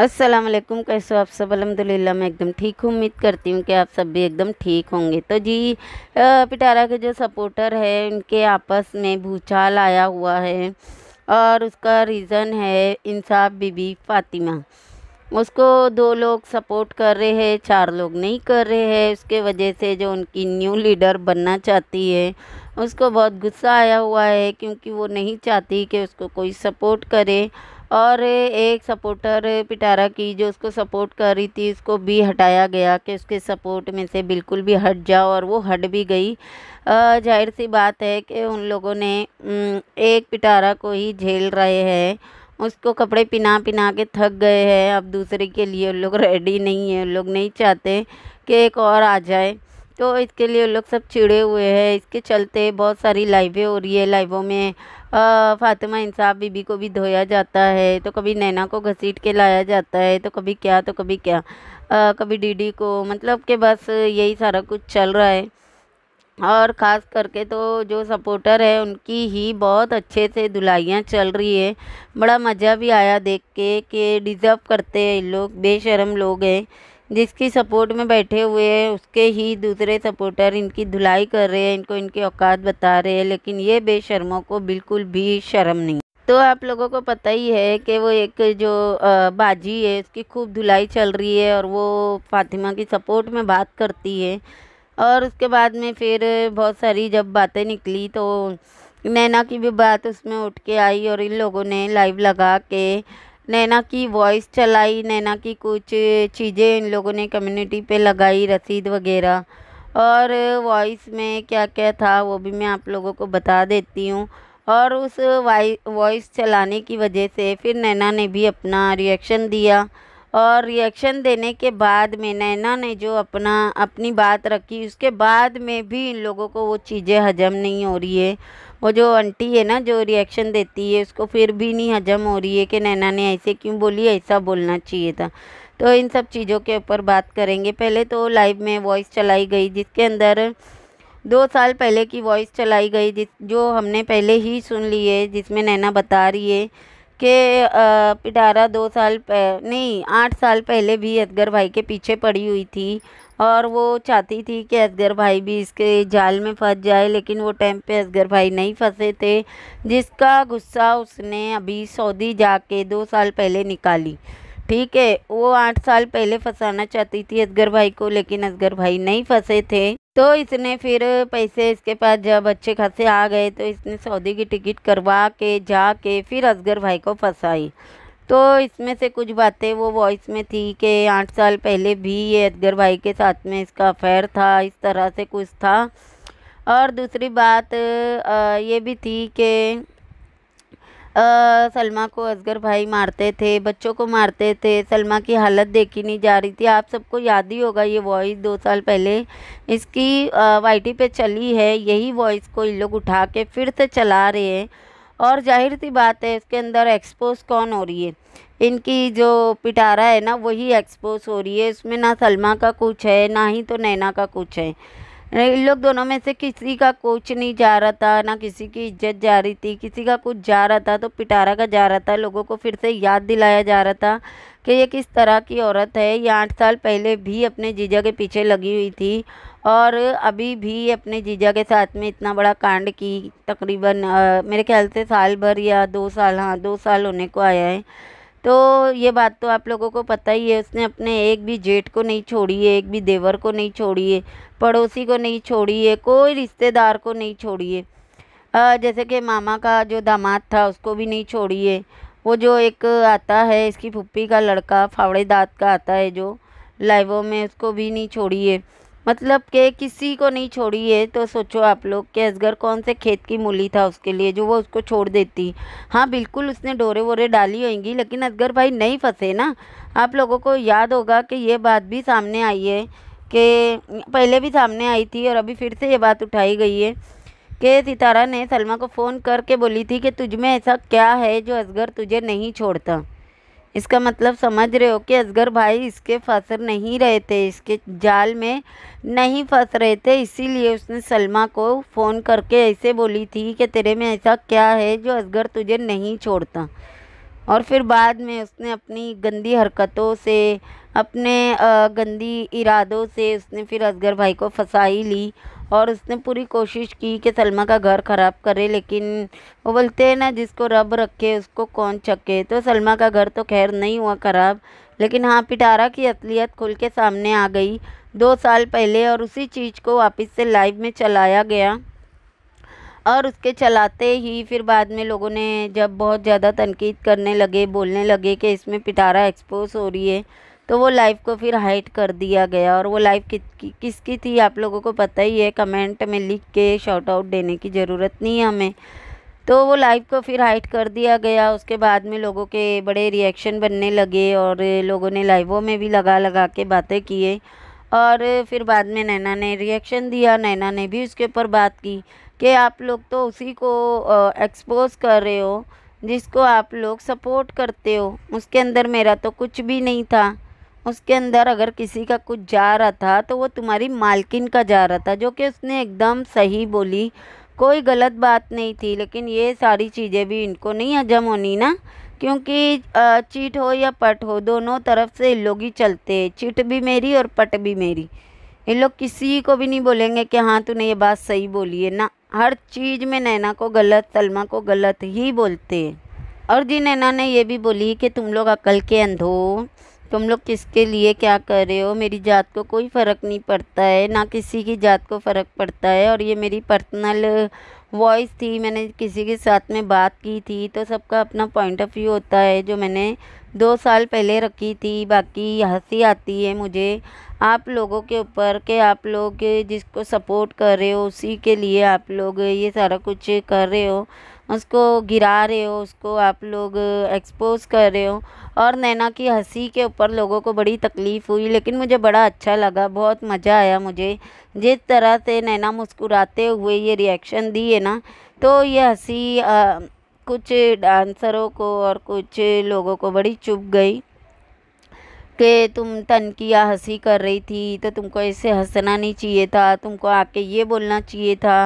अस्सलाम वालेकुम कैसे हो आप सब अलहमदिल्ला मैं एकदम ठीक हूँ उम्मीद करती हूँ कि आप सब भी एकदम ठीक होंगे तो जी पिटारा के जो सपोर्टर है उनके आपस में भूचाल आया हुआ है और उसका रीज़न है इंसाफ बीबी फातिमा उसको दो लोग सपोर्ट कर रहे हैं चार लोग नहीं कर रहे हैं उसके वजह से जो उनकी न्यू लीडर बनना चाहती है उसको बहुत गुस्सा आया हुआ है क्योंकि वो नहीं चाहती कि उसको कोई सपोर्ट करे और एक सपोर्टर पिटारा की जो उसको सपोर्ट कर रही थी उसको भी हटाया गया कि उसके सपोर्ट में से बिल्कुल भी हट जाओ और वो हट भी गई जाहिर सी बात है कि उन लोगों ने एक पिटारा को ही झेल रहे हैं उसको कपड़े पिना पिना के थक गए हैं अब दूसरे के लिए उन लोग रेडी नहीं है उन लोग नहीं चाहते कि एक और आ जाए तो इसके लिए लोग सब चिड़े हुए हैं इसके चलते बहुत सारी लाइवें हो रही है लाइवों में फातिमा इंसाफ बीबी को भी धोया जाता है तो कभी नैना को घसीट के लाया जाता है तो कभी क्या तो कभी क्या आ, कभी डीडी को मतलब के बस यही सारा कुछ चल रहा है और ख़ास करके तो जो सपोर्टर है उनकी ही बहुत अच्छे से धुलाइयाँ चल रही है बड़ा मज़ा भी आया देख के कि डिज़र्व करते हैं लोग बेशरम लोग हैं जिसकी सपोर्ट में बैठे हुए हैं उसके ही दूसरे सपोर्टर इनकी धुलाई कर रहे हैं इनको इनके औकात बता रहे हैं लेकिन ये बेशर्मों को बिल्कुल भी शर्म नहीं तो आप लोगों को पता ही है कि वो एक जो बाजी है उसकी खूब धुलाई चल रही है और वो फातिमा की सपोर्ट में बात करती है और उसके बाद में फिर बहुत सारी जब बातें निकली तो नैना की भी बात उसमें उठ के आई और इन लोगों ने लाइव लगा के नैना की वॉइस चलाई नैना की कुछ चीज़ें इन लोगों ने कम्युनिटी पे लगाई रसीद वगैरह और वॉइस में क्या क्या था वो भी मैं आप लोगों को बता देती हूँ और उस वॉइस चलाने की वजह से फिर नैना ने भी अपना रिएक्शन दिया और रिएक्शन देने के बाद में नैना ने जो अपना अपनी बात रखी उसके बाद में भी इन लोगों को वो चीज़ें हजम नहीं हो रही है वो जो आंटी है ना जो रिएक्शन देती है उसको फिर भी नहीं हजम हो रही है कि नैना ने ऐसे क्यों बोली ऐसा बोलना चाहिए था तो इन सब चीज़ों के ऊपर बात करेंगे पहले तो लाइव में वॉइस चलाई गई जिसके अंदर दो साल पहले की वॉइस चलाई गई जिस जो हमने पहले ही सुन ली है जिसमें नैना बता रही है के पिटारा दो साल नहीं आठ साल पहले भी असगर भाई के पीछे पड़ी हुई थी और वो चाहती थी कि असगर भाई भी इसके जाल में फंस जाए लेकिन वो टाइम पे असगर भाई नहीं फंसे थे जिसका गुस्सा उसने अभी सऊदी जाके दो साल पहले निकाली ठीक है वो आठ साल पहले फंसाना चाहती थी असगर भाई को लेकिन असगर भाई नहीं फंसे थे तो इसने फिर पैसे इसके पास जब अच्छे खासे आ गए तो इसने सऊदी की टिकट करवा के जा के फिर असगर भाई को फंसाई तो इसमें से कुछ बातें वो वॉइस में थी कि आठ साल पहले भी ये असगर भाई के साथ में इसका अफेयर था इस तरह से कुछ था और दूसरी बात ये भी थी कि सलमा को असगर भाई मारते थे बच्चों को मारते थे सलमा की हालत देखी नहीं जा रही थी आप सबको याद ही होगा ये वॉइस दो साल पहले इसकी वाईटी पे चली है यही वॉइस को इन लोग उठा के फिर से चला रहे हैं और जाहिर सी बात है इसके अंदर एक्सपोज कौन हो रही है इनकी जो पिटारा है ना वही एक्सपोज हो रही है इसमें ना सलमा का कुछ है ना ही तो नैना का कुछ है इन लोग दोनों में से किसी का कुछ नहीं जा रहा था ना किसी की इज्जत जा रही थी किसी का कुछ जा रहा था तो पिटारा का जा रहा था लोगों को फिर से याद दिलाया जा रहा था कि ये किस तरह की औरत है ये आठ साल पहले भी अपने जीजा के पीछे लगी हुई थी और अभी भी अपने जीजा के साथ में इतना बड़ा कांड की तकरीबन मेरे ख्याल से साल भर या दो साल हाँ दो साल होने को आया है तो ये बात तो आप लोगों को पता ही है उसने अपने एक भी जेठ को नहीं छोड़ी है एक भी देवर को नहीं छोड़ी है पड़ोसी को नहीं छोड़ी है कोई रिश्तेदार को नहीं छोड़ी है जैसे कि मामा का जो दामाद था उसको भी नहीं छोड़ी है वो जो एक आता है इसकी फुप्पी का लड़का फावड़े दांत का आता है जो लाइवों में उसको भी नहीं छोड़ी है मतलब कि किसी को नहीं छोड़ी है तो सोचो आप लोग कि असगर कौन से खेत की मूली था उसके लिए जो वो उसको छोड़ देती हाँ बिल्कुल उसने डोरे वोरे डाली होंगी लेकिन असगर भाई नहीं फंसे ना आप लोगों को याद होगा कि ये बात भी सामने आई है कि पहले भी सामने आई थी और अभी फिर से ये बात उठाई गई है कि सितारा ने सलमा को फ़ोन करके बोली थी कि तुझ में ऐसा क्या है जो असगर तुझे नहीं छोड़ता इसका मतलब समझ रहे हो कि असगर भाई इसके फंस नहीं रहे थे इसके जाल में नहीं फंस रहे थे इसीलिए उसने सलमा को फ़ोन करके ऐसे बोली थी कि तेरे में ऐसा क्या है जो असगर तुझे नहीं छोड़ता और फिर बाद में उसने अपनी गंदी हरकतों से अपने गंदी इरादों से उसने फिर असगर भाई को फंसा ही ली और उसने पूरी कोशिश की कि सलमा का घर ख़राब करे लेकिन वो बोलते हैं ना जिसको रब रखे उसको कौन चके तो सलमा का घर तो खैर नहीं हुआ ख़राब लेकिन हाँ पिटारा की असलियत खुल के सामने आ गई दो साल पहले और उसी चीज़ को वापस से लाइव में चलाया गया और उसके चलाते ही फिर बाद में लोगों ने जब बहुत ज़्यादा तनकीद करने लगे बोलने लगे कि इसमें पिटारा एक्सपोज हो रही है तो वो लाइव को फिर हाइड कर दिया गया और वो लाइव कि, कि, किसकी थी आप लोगों को पता ही है कमेंट में लिख के शॉर्ट आउट देने की ज़रूरत नहीं है हमें तो वो लाइव को फिर हाइट कर दिया गया उसके बाद में लोगों के बड़े रिएक्शन बनने लगे और लोगों ने लाइवों में भी लगा लगा के बातें किए और फिर बाद में नैना ने रिएक्शन दिया नैना ने भी उसके ऊपर बात की कि आप लोग तो उसी को एक्सपोज कर रहे हो जिसको आप लोग सपोर्ट करते हो उसके अंदर मेरा तो कुछ भी नहीं था उसके अंदर अगर किसी का कुछ जा रहा था तो वो तुम्हारी मालकिन का जा रहा था जो कि उसने एकदम सही बोली कोई गलत बात नहीं थी लेकिन ये सारी चीज़ें भी इनको नहीं हजम होनी ना क्योंकि चीट हो या पट हो दोनों तरफ से इन लोग ही चलते चीट भी मेरी और पट भी मेरी इन लोग किसी को भी नहीं बोलेंगे कि हाँ तूने ये बात सही बोली है ना हर चीज़ में नैना को गलत सलमा को गलत ही बोलते हैं और जी नैना ने यह भी बोली कि तुम लोग अकल के अंधो तुम लोग किसके लिए क्या कर रहे हो मेरी जात को कोई फ़र्क नहीं पड़ता है ना किसी की जात को फ़र्क पड़ता है और ये मेरी पर्सनल वॉइस थी मैंने किसी के साथ में बात की थी तो सबका अपना पॉइंट ऑफ व्यू होता है जो मैंने दो साल पहले रखी थी बाकी हंसी आती है मुझे आप लोगों के ऊपर के आप लोग जिसको सपोर्ट कर रहे हो उसी के लिए आप लोग ये सारा कुछ कर रहे हो उसको गिरा रहे हो उसको आप लोग एक्सपोज़ कर रहे हो और नैना की हंसी के ऊपर लोगों को बड़ी तकलीफ़ हुई लेकिन मुझे बड़ा अच्छा लगा बहुत मज़ा आया मुझे जिस तरह से नैना मुस्कुराते हुए ये रिएक्शन दी है ना तो ये हंसी कुछ डांसरों को और कुछ लोगों को बड़ी चुप गई कि तुम तनकिया हंसी कर रही थी तो तुमको ऐसे हंसना नहीं चाहिए था तुमको आके ये बोलना चाहिए था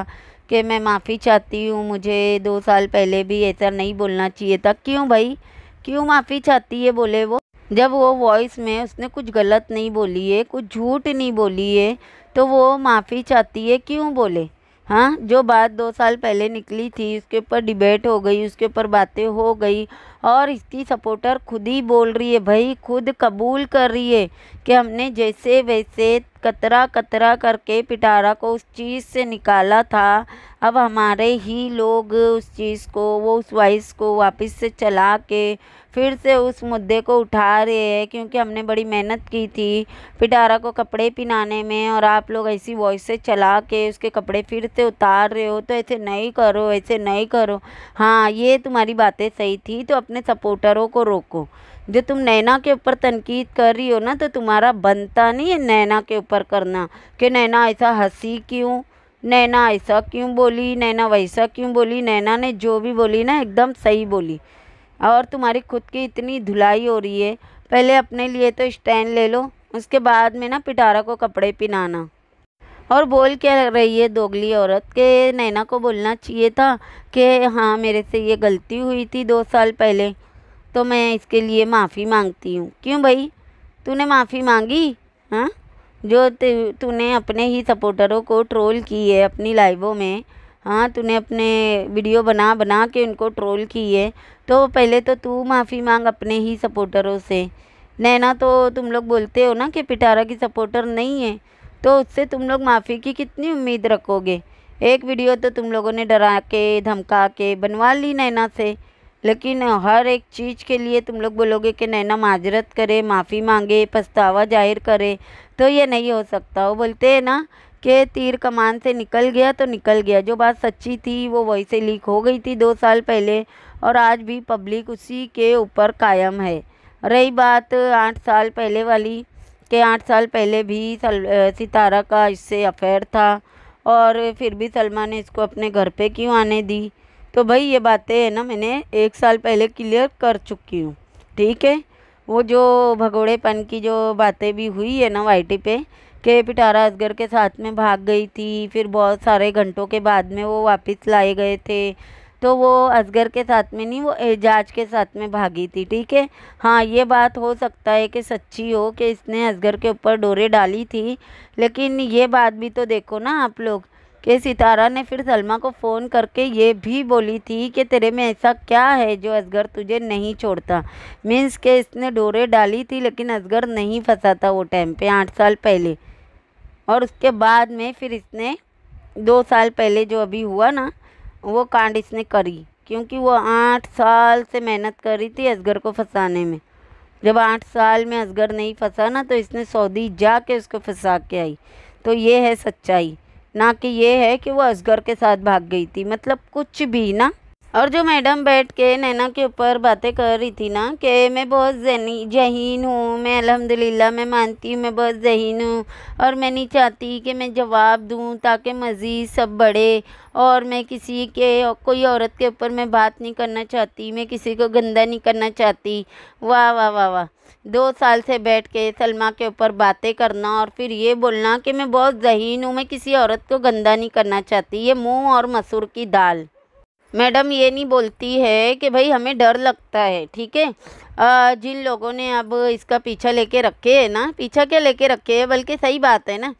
कि मैं माफ़ी चाहती हूँ मुझे दो साल पहले भी ऐसा नहीं बोलना चाहिए था क्यों भाई क्यों माफ़ी चाहती है बोले वो जब वो वॉइस में उसने कुछ गलत नहीं बोली है कुछ झूठ नहीं बोली है तो वो माफ़ी चाहती है क्यों बोले हाँ जो बात दो साल पहले निकली थी उसके ऊपर डिबेट हो गई उसके ऊपर बातें हो गई और इसकी सपोर्टर खुद ही बोल रही है भाई खुद कबूल कर रही है कि हमने जैसे वैसे कतरा कतरा करके पिटारा को उस चीज़ से निकाला था अब हमारे ही लोग उस चीज़ को वो उस वॉइस को वापस से चला के फिर से उस मुद्दे को उठा रहे हैं क्योंकि हमने बड़ी मेहनत की थी पिटारा को कपड़े पहनाने में और आप लोग ऐसी वॉइस से चला के उसके कपड़े फिर से उतार रहे हो तो ऐसे नहीं करो ऐसे नहीं करो हाँ ये तुम्हारी बातें सही थी तो अपने अपने सपोर्टरों को रोको जो तुम नैना के ऊपर तनकीद कर रही हो ना तो तुम्हारा बनता नहीं है नैना के ऊपर करना कि नैना ऐसा हंसी क्यों नैना ऐसा क्यों बोली नैना वैसा क्यों बोली नैना ने जो भी बोली ना एकदम सही बोली और तुम्हारी खुद की इतनी धुलाई हो रही है पहले अपने लिए तो स्टैंड ले लो उसके बाद में ना पिटारा को कपड़े पहनाना और बोल क्या रही है दोगली औरत के नैना को बोलना चाहिए था कि हाँ मेरे से ये गलती हुई थी दो साल पहले तो मैं इसके लिए माफ़ी मांगती हूँ क्यों भाई तूने माफ़ी मांगी हाँ जो तूने अपने ही सपोर्टरों को ट्रोल की है अपनी लाइवों में हाँ तूने अपने वीडियो बना बना के उनको ट्रोल की है तो पहले तो तू माफ़ी मांग अपने ही सपोर्टरों से नैना तो तुम लोग बोलते हो ना कि पिटारा की सपोर्टर नहीं है तो उससे तुम लोग माफ़ी की कितनी उम्मीद रखोगे एक वीडियो तो तुम लोगों ने डरा के धमका के बनवा ली नैना से लेकिन हर एक चीज़ के लिए तुम लोग बोलोगे कि नैना माजरत करे माफ़ी मांगे पछतावा जाहिर करे तो ये नहीं हो सकता वो बोलते हैं ना कि तीर कमान से निकल गया तो निकल गया जो बात सच्ची थी वो वहीं से लीक हो गई थी दो साल पहले और आज भी पब्लिक उसी के ऊपर कायम है रही बात आठ साल पहले वाली के आठ साल पहले भी सल सितारा का इससे अफेयर था और फिर भी सलमा ने इसको अपने घर पे क्यों आने दी तो भाई ये बातें है ना मैंने एक साल पहले क्लियर कर चुकी हूँ ठीक है वो जो भगोड़ेपन की जो बातें भी हुई है ना वाई पे के पिटारा असगर के साथ में भाग गई थी फिर बहुत सारे घंटों के बाद में वो वापस लाए गए थे तो वो असगर के साथ में नहीं वो एजाज के साथ में भागी थी ठीक है हाँ ये बात हो सकता है कि सच्ची हो कि इसने असगर के ऊपर डोरे डाली थी लेकिन ये बात भी तो देखो ना आप लोग कि सितारा ने फिर सलमा को फ़ोन करके ये भी बोली थी कि तेरे में ऐसा क्या है जो असगर तुझे नहीं छोड़ता मीन्स के इसने डोरे डाली थी लेकिन असगर नहीं फंसा था वो टाइम पे आठ साल पहले और उसके बाद में फिर इसने दो साल पहले जो अभी हुआ ना वो कांड इसने करी क्योंकि वो आठ साल से मेहनत कर रही थी असगर को फंसाने में जब आठ साल में असगर नहीं फंसा ना तो इसने सऊदी जा के उसको फंसा के आई तो ये है सच्चाई ना कि ये है कि वो असगर के साथ भाग गई थी मतलब कुछ भी ना और जो मैडम बैठ के नैना के ऊपर बातें कर रही थी ना कि मैं बहुत जहीन हूँ मैं अलहमदिल्ला मैं मानती हूँ मैं बहुत जहीन हूँ और मैं नहीं चाहती कि मैं जवाब दूँ ताकि मज़ीद सब बढ़े और मैं किसी के कोई औरत के ऊपर मैं बात नहीं करना चाहती मैं किसी को गंदा नहीं करना चाहती वाह वाह वाह वाह दो साल से बैठ के सलमा के ऊपर बातें करना और फिर ये बोलना कि मैं बहुत जहीन हूँ मैं किसी औरत को गंदा नहीं करना चाहती ये मुँह और मसूर की दाल मैडम ये नहीं बोलती है कि भाई हमें डर लगता है ठीक है जिन लोगों ने अब इसका पीछा लेके रखे है ना पीछा क्या लेके रखे है बल्कि सही बात है ना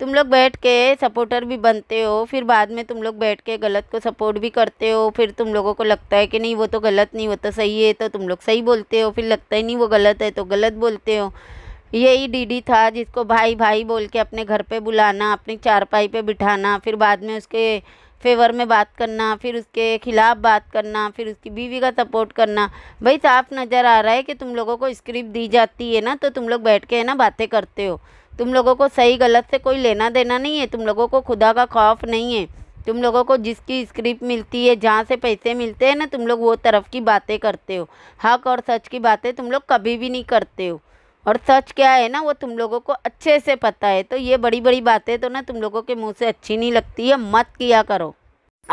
तुम लोग बैठ के सपोर्टर भी बनते हो फिर बाद में तुम लोग बैठ के गलत को सपोर्ट भी करते हो फिर तुम लोगों को लगता है कि नहीं वो तो गलत नहीं वो तो सही है तो तुम लोग सही बोलते हो फिर लगता है नहीं वो गलत है तो गलत बोलते हो यही डीडी था जिसको भाई भाई बोल के अपने घर पे बुलाना अपने चारपाई पे बिठाना फिर बाद में उसके फेवर में बात करना फिर उसके खिलाफ बात करना फिर उसकी बीवी का सपोर्ट करना भाई साफ नज़र आ रहा है कि तुम लोगों को स्क्रिप्ट दी जाती है ना तो तुम लोग बैठ के है ना बातें करते हो तुम लोगों को सही गलत से कोई लेना देना नहीं है तुम लोगों को खुदा का खौफ नहीं है तुम लोगों को जिसकी स्क्रिप्ट मिलती है जहाँ से पैसे मिलते हैं ना तुम लोग वो तरफ की बातें करते हो हक और सच की बातें तुम लोग कभी भी नहीं करते हो और सच क्या है ना वो तुम लोगों को अच्छे से पता है तो ये बड़ी बड़ी बातें तो ना तुम लोगों के मुंह से अच्छी नहीं लगती है मत किया करो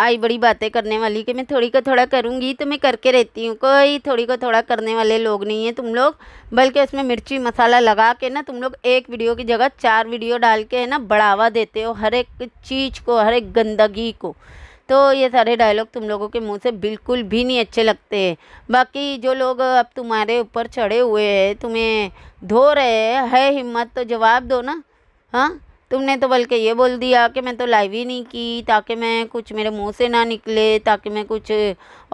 आई बड़ी बातें करने वाली कि मैं थोड़ी को थोड़ा करूँगी तो मैं करके रहती हूँ कोई थोड़ी को थोड़ा करने वाले लोग नहीं हैं तुम लोग बल्कि उसमें मिर्ची मसाला लगा के ना तुम लोग एक वीडियो की जगह चार वीडियो डाल के है ना बढ़ावा देते हो हर एक चीज़ को हर एक गंदगी को तो ये सारे डायलॉग तुम लोगों के मुंह से बिल्कुल भी नहीं अच्छे लगते हैं बाकी जो लोग अब तुम्हारे ऊपर चढ़े हुए हैं तुम्हें धो रहे हैं है हिम्मत तो जवाब दो ना हाँ तुमने तो बल्कि ये बोल दिया कि मैं तो लाइव ही नहीं की ताकि मैं कुछ मेरे मुंह से ना निकले ताकि मैं कुछ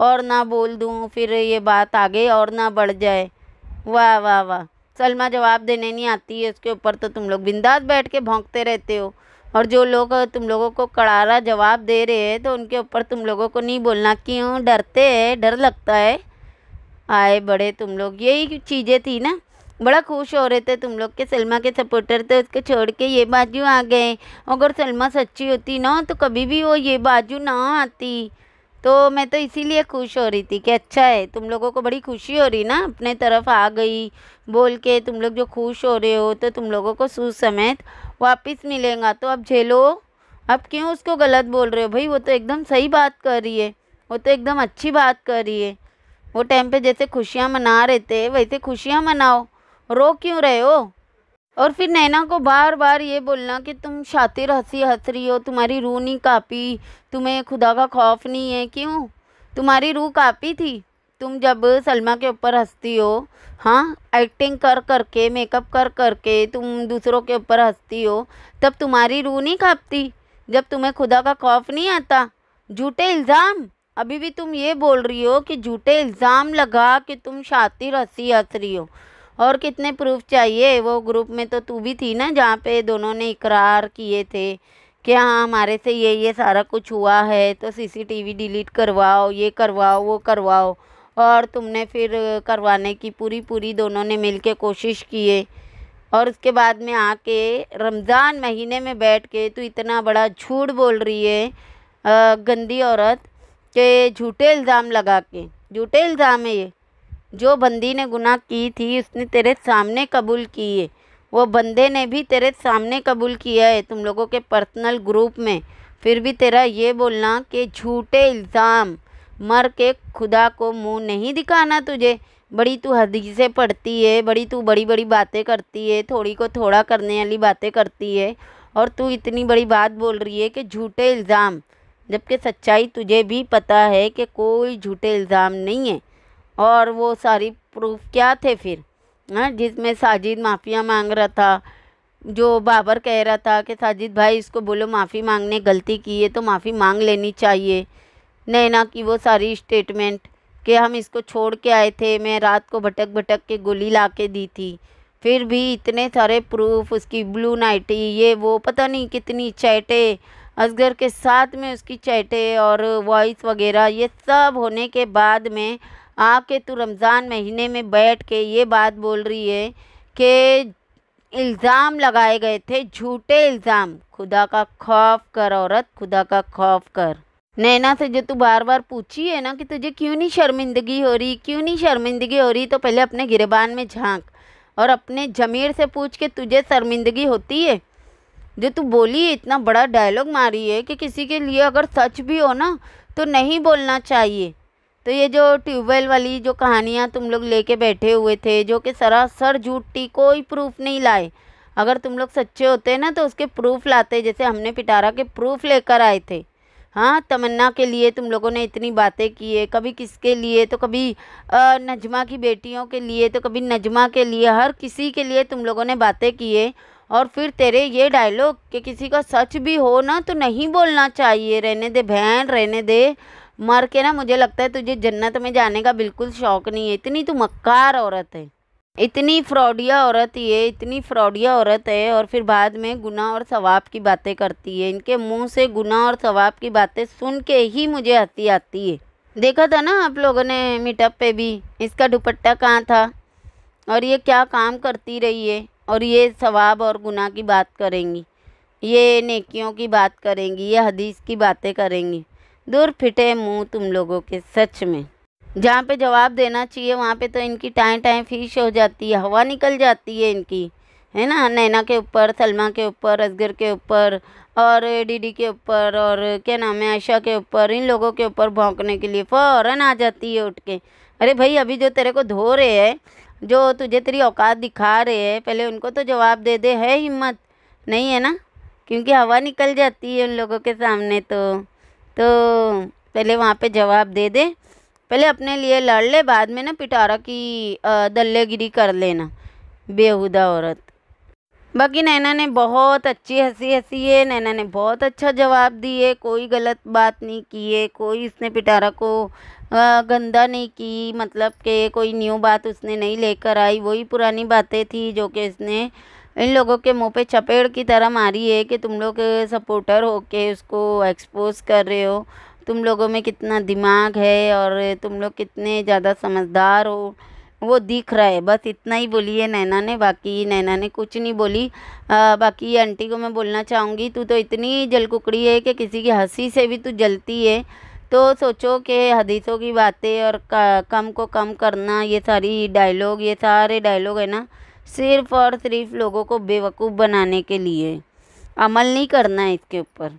और ना बोल दूँ फिर ये बात आगे और ना बढ़ जाए वाह वाह वाह सलमा जवाब देने नहीं आती है उसके ऊपर तो तुम लोग बिंदास बैठ के भोंकते रहते हो और जो लोग तुम लोगों को करारा जवाब दे रहे हैं तो उनके ऊपर तुम लोगों को नहीं बोलना क्यों डरते हैं डर लगता है आए बड़े तुम लोग यही चीज़ें थी ना बड़ा खुश हो रहे थे तुम लोग के सलमा के सपोर्टर थे उसको छोड़ के ये बाजू आ गए अगर सलमा सच्ची होती ना तो कभी भी वो ये बाजू ना आती तो मैं तो इसीलिए खुश हो रही थी कि अच्छा है तुम लोगों को बड़ी खुशी हो रही ना अपने तरफ आ गई बोल के तुम लोग जो खुश हो रहे हो तो तुम लोगों को सुसमेत वापस मिलेगा तो अब झेलो अब क्यों उसको गलत बोल रहे हो भाई वो तो एकदम सही बात कर रही है वो तो एकदम अच्छी बात कर रही है वो टाइम पे जैसे खुशियाँ मना रहे थे वैसे खुशियाँ मनाओ रो क्यों रहे हो और फिर नैना को बार बार ये बोलना कि तुम शातिर हंसी हंस रही हो तुम्हारी रूह नहीं कापी तुम्हें खुदा का खौफ नहीं है क्यों तुम्हारी रूह कापी थी तुम जब सलमा के ऊपर हंसती हो हाँ एक्टिंग कर कर के मेकअप कर कर के तुम दूसरों के ऊपर हंसती हो तब तुम्हारी रूह नहीं खापती जब तुम्हें खुदा का खौफ नहीं आता झूठे इल्ज़ाम अभी भी तुम ये बोल रही हो कि झूठे इल्ज़ाम लगा कि तुम शातिर हंसी हंस रही हो और कितने प्रूफ चाहिए वो ग्रुप में तो तू भी थी ना जहाँ पे दोनों ने इकरार किए थे कि हाँ हमारे से ये ये सारा कुछ हुआ है तो सीसीटीवी डिलीट करवाओ ये करवाओ वो करवाओ और तुमने फिर करवाने की पूरी पूरी दोनों ने मिल के कोशिश किए और उसके बाद में आके रमज़ान महीने में बैठ के तो इतना बड़ा झूठ बोल रही है गंदी औरत के झूठे इल्ज़ाम लगा के झूठे इल्ज़ाम है ये जो बंदी ने गुनाह की थी उसने तेरे सामने कबूल की है वो बंदे ने भी तेरे सामने कबूल किया है तुम लोगों के पर्सनल ग्रुप में फिर भी तेरा ये बोलना कि झूठे इल्ज़ाम मर के खुदा को मुंह नहीं दिखाना तुझे बड़ी तू हदीसें पढ़ती है बड़ी तू बड़ी बड़ी बातें करती है थोड़ी को थोड़ा करने वाली बातें करती है और तू इतनी बड़ी बात बोल रही है कि झूठे इल्ज़ाम जबकि सच्चाई तुझे भी पता है कि कोई झूठे इल्ज़ाम नहीं है और वो सारी प्रूफ क्या थे फिर हाँ जिसमें साजिद माफ़िया मांग रहा था जो बाबर कह रहा था कि साजिद भाई इसको बोलो माफ़ी मांगने गलती की है तो माफ़ी मांग लेनी चाहिए नैना की वो सारी स्टेटमेंट कि हम इसको छोड़ के आए थे मैं रात को भटक भटक के गोली ला के दी थी फिर भी इतने सारे प्रूफ उसकी ब्लू नाइटी ये वो पता नहीं कितनी चैटे असगर के साथ में उसकी चैटे और वॉइस वगैरह ये सब होने के बाद में आके तू रमज़ान महीने में बैठ के ये बात बोल रही है कि इल्ज़ाम लगाए गए थे झूठे इल्ज़ाम खुदा का खौफ कर औरत खुदा का खौफ कर नैना से जो तू बार बार पूछी है ना कि तुझे क्यों नहीं शर्मिंदगी हो रही क्यों नहीं शर्मिंदगी हो रही तो पहले अपने गिरबान में झांक और अपने जमीर से पूछ के तुझे शर्मिंदगी होती है जो तू बोली इतना बड़ा डायलॉग मारी है कि किसी के लिए अगर सच भी हो ना तो नहीं बोलना चाहिए तो ये जो ट्यूबवेल वाली जो कहानियाँ तुम लोग लेके बैठे हुए थे जो कि सरासर झूठ थी कोई प्रूफ नहीं लाए अगर तुम लोग सच्चे होते ना तो उसके प्रूफ लाते जैसे हमने पिटारा के प्रूफ लेकर आए थे हाँ तमन्ना के लिए तुम लोगों ने इतनी बातें की है कभी किसके लिए तो कभी नजमा की बेटियों के लिए तो कभी नजमा के लिए हर किसी के लिए तुम लोगों ने बातें की है और फिर तेरे ये डायलॉग कि किसी का सच भी हो ना तो नहीं बोलना चाहिए रहने दे बहन रहने दे मर के ना मुझे लगता है तुझे जन्नत में जाने का बिल्कुल शौक नहीं है इतनी तो मक्कार औरत है इतनी फ्रॉडिया औरत ये इतनी फ्रॉडिया औरत है और फिर बाद में गुना और सवाब की बातें करती है इनके मुंह से गुना और सवाब की बातें सुन के ही मुझे हंसी आती है देखा था ना आप लोगों ने मीटअप पे भी इसका दुपट्टा कहाँ था और ये क्या काम करती रही है और ये सवाब और गुना की बात करेंगी ये नेकियों की बात करेंगी ये हदीस की बातें करेंगी दूर फिटे मुँह तुम लोगों के सच में जहाँ पे जवाब देना चाहिए वहाँ पे तो इनकी टाएँ टाएँ फिश हो जाती है हवा निकल जाती है इनकी है ना नैना के ऊपर सलमा के ऊपर असगर के ऊपर और डीडी के ऊपर और क्या नाम है आयशा के ऊपर इन लोगों के ऊपर भौंकने के लिए फ़ौरन आ जाती है उठ के अरे भाई अभी जो तेरे को धो रहे हैं जो तुझे तेरी औकात दिखा रहे हैं पहले उनको तो जवाब दे दे है हिम्मत नहीं है ना क्योंकि हवा निकल जाती है उन लोगों के सामने तो तो पहले वहाँ पे जवाब दे दे पहले अपने लिए लड़ ले बाद में ना पिटारा की दल्लेगिरी कर लेना बेहुदा औरत बाकी नैना ने बहुत अच्छी हंसी हंसी है नैना ने बहुत अच्छा जवाब दिए कोई गलत बात नहीं की है कोई इसने पिटारा को गंदा नहीं की मतलब कि कोई न्यू बात उसने नहीं लेकर आई वही पुरानी बातें थी जो कि इसने इन लोगों के मुंह पे चपेड़ की तरह मारी है कि तुम लोग सपोर्टर होके उसको एक्सपोज कर रहे हो तुम लोगों में कितना दिमाग है और तुम लोग कितने ज़्यादा समझदार हो वो दिख रहा है बस इतना ही बोली है नैना ने बाकी नैना ने कुछ नहीं बोली आ, बाकी आंटी को मैं बोलना चाहूँगी तू तो इतनी जलकुकड़ी है कि किसी की हंसी से भी तू जलती है तो सोचो कि हदीसों की बातें और कम को कम करना ये सारी डायलॉग ये सारे डायलॉग है ना सिर्फ़ और सिर्फ लोगों को बेवकूफ़ बनाने के लिए अमल नहीं करना है इसके ऊपर